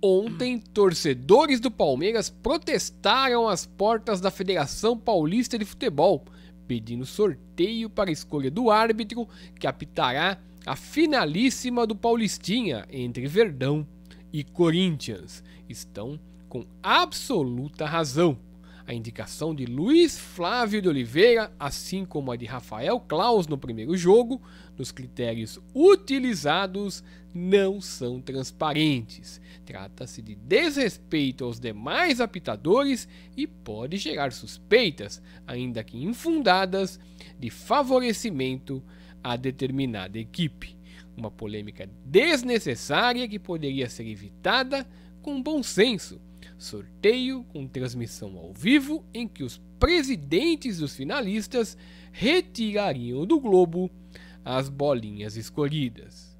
Ontem, torcedores do Palmeiras protestaram às portas da Federação Paulista de Futebol, pedindo sorteio para a escolha do árbitro que apitará a finalíssima do Paulistinha entre Verdão e Corinthians. Estão com absoluta razão. A indicação de Luiz Flávio de Oliveira, assim como a de Rafael Claus no primeiro jogo, nos critérios utilizados, não são transparentes. Trata-se de desrespeito aos demais apitadores e pode gerar suspeitas, ainda que infundadas, de favorecimento a determinada equipe. Uma polêmica desnecessária que poderia ser evitada com bom senso sorteio com transmissão ao vivo em que os presidentes dos finalistas retirariam do globo as bolinhas escolhidas.